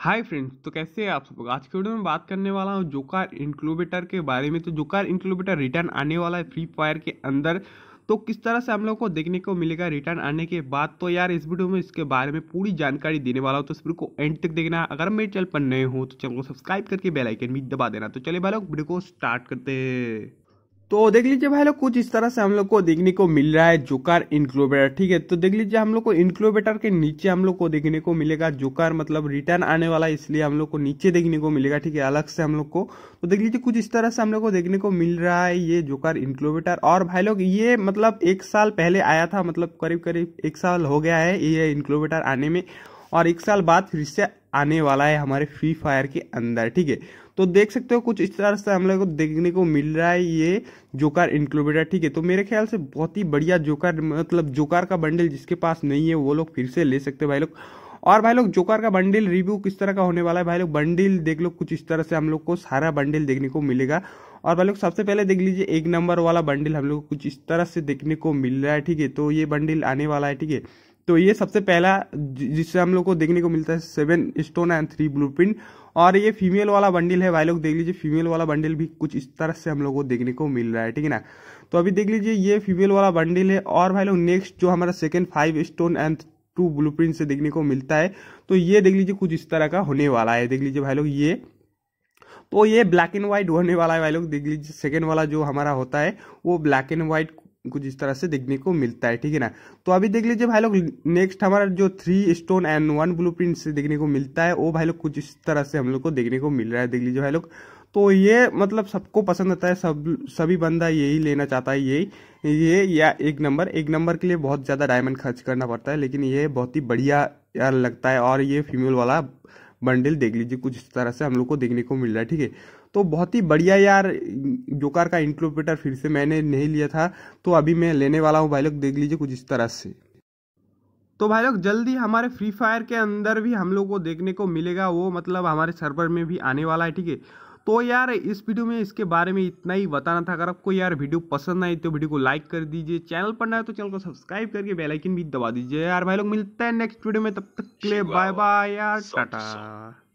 hi friends तो कैसे हैं आप सब आज के वीडियो में बात करने वाला हूँ जोकार इंक्लोबेटर के बारे में तो जोकार इंक्लोबेटर रिटर्न आने वाला है फ्री फायर के अंदर तो किस तरह से हम लोग को देखने को मिलेगा रिटर्न आने के बाद तो यार इस वीडियो में इसके बारे में पूरी जानकारी देने वाला हूँ तो इस वीडियो को एंड तक देखना अगर मेरे चैनल पर नए हो तो चैनल को सब्सक्राइब करके बेलाइकन भी दबा देना तो चले भाई लोग वीडियो को स्टार्ट करते हैं तो देख लीजिए भाई लोग कुछ इस तरह से हम लोग को देखने को मिल रहा है जोकर इनक्लोबेटर ठीक है तो देख लीजिए हम लोग को इनक्लोबेटर के नीचे हम लोग को देखने को मिलेगा जोकर मतलब रिटर्न आने वाला इसलिए हम लोग को नीचे देखने को मिलेगा ठीक है अलग से हम लोग को तो देख लीजिए कुछ इस तरह से हम लोग को देखने को मिल रहा है ये जोकर इनक्लोबेटर और भाई लोग ये मतलब एक साल पहले आया था मतलब करीब करीब एक साल हो गया है ये इनक्लोबेटर आने में और एक साल बाद फिर से आने वाला है हमारे फ्री फायर के अंदर ठीक है तो देख सकते हो कुछ इस तरह से हम लोग को देखने को मिल रहा है ये जोकर इंक्लूडेड ठीक है तो मेरे ख्याल से बहुत ही बढ़िया जोकर मतलब जोकर का बंडल जिसके पास नहीं है वो लोग फिर से ले सकते भाई लोग और भाई लोग जोकर का बंडल रिव्यू किस तरह का होने वाला है भाई लोग बंडल देख लो कुछ इस तरह से हम लोग को सारा बंडल देखने को मिलेगा और भाई लोग सबसे पहले देख लीजिए एक नंबर वाला बंडल हम लोग को कुछ इस तरह से देखने को मिल रहा है ठीक है तो ये बंडल आने वाला है ठीक है तो ये सबसे पहला जिससे हम लोग को देखने को मिलता है seven stone and three blue और ये फीमेल वाला बंडल है भाई लोग देख लीजिए फीमेल वाला बंडल भी कुछ इस तरह से हम लोग को देखने को मिल रहा है ठीक है ना तो अभी देख लीजिए ये फीमेल वाला बंडल है और भाई लोग नेक्स्ट जो हमारा second five stone and two blue से देखने को मिलता है तो ये देख लीजिए कुछ इस तरह का होने वाला है देख लीजिए भाई लोग ये तो ये ब्लैक एंड व्हाइट होने वाला है भाई लोग देख लीजिए सेकेंड वाला जो हमारा होता है वो ब्लैक एंड व्हाइट कुछ इस तरह से देखने को मिलता है ठीक है ना तो अभी देख लीजिए भाई लोग नेक्स्ट हमारा जो three stone and one blue से देखने को मिलता है वो भाई लोग कुछ इस तरह से हम लोग को देखने को मिल रहा है देख लीजिए भाई लोग तो ये मतलब सबको पसंद आता है सब सभी बंदा यही लेना चाहता है यही ये या एक नंबर एक नंबर के लिए बहुत ज़्यादा डायमंड खर्च करना पड़ता है लेकिन ये बहुत ही बढ़िया यार लगता है और ये फीमेल वाला बंडल देख लीजिए कुछ इस तरह से हम लोग को देखने को मिल रहा है ठीक है तो बहुत ही बढ़िया यार जोकार का इंक्लोपेटर फिर से मैंने नहीं लिया था तो अभी मैं लेने वाला हूँ भाई लोग देख लीजिए कुछ इस तरह से तो भाई लोग जल्दी हमारे फ्री फायर के अंदर भी हम लोग को देखने को मिलेगा वो मतलब हमारे सर्वर में भी आने वाला है ठीक है तो यार इस वीडियो में इसके बारे में इतना ही बताना था अगर आपको यार वीडियो पसंद आई तो वीडियो को लाइक कर दीजिए चैनल पर ना तो चैनल को सब्सक्राइब करके बेलाइकिन भी दबा दीजिए यार भाई लोग मिलते हैं नेक्स्ट वीडियो में तब तक के लिए बाय बाय यार टाटा